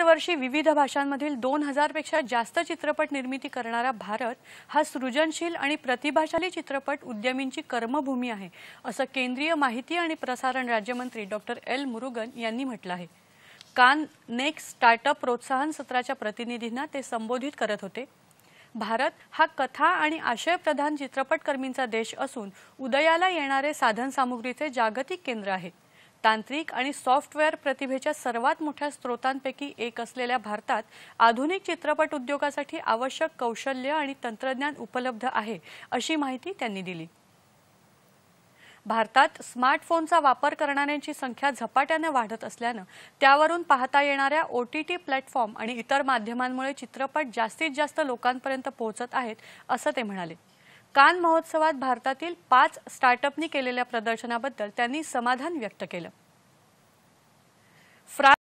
दरवर्षी विविध भाषांमधील दोन हजारपेक्षा जास्त चित्रपट निर्मिती करणारा भारत हा सृजनशील आणि प्रतिभाशाली चित्रपट उद्यमींची कर्मभूमी आहे असं केंद्रीय माहिती आणि प्रसारण राज्यमंत्री डॉक्टर एल मुरुगन यांनी म्हटलं आहे कान नेक्स्ट स्टार्टअप प्रोत्साहन सत्राच्या प्रतिनिधींना ते संबोधित करत होते भारत हा कथा आणि आशयप्रधान चित्रपटकर्मींचा देश असून उदयाला येणारे साधनसामुग्रीचे जागतिक केंद्र आहे तांत्रिक आणि सॉफ्टवेअर प्रतिभेच्या सर्वात मोठ्या स्रोतांपैकी एक असलेल्या भारतात आधुनिक चित्रपट उद्योगासाठी आवश्यक कौशल्य आणि तंत्रज्ञान उपलब्ध आहे अशी माहिती त्यांनी दिली भारतात स्मार्टफोनचा वापर करणाऱ्यांची संख्या झपाट्यानं वाढत असल्यानं त्यावरून पाहता येणाऱ्या ओ टी टी प्लॅटफॉर्म आणि इतर माध्यमांमुळे चित्रपट जास्तीत जास्त लोकांपर्यंत पोहोचत आहेत असं ते म्हणाले कान महोत्सवात भारतातील पाच स्टार्टअपनी केलेल्या प्रदर्शनाबद्दल त्यांनी समाधान व्यक्त केलं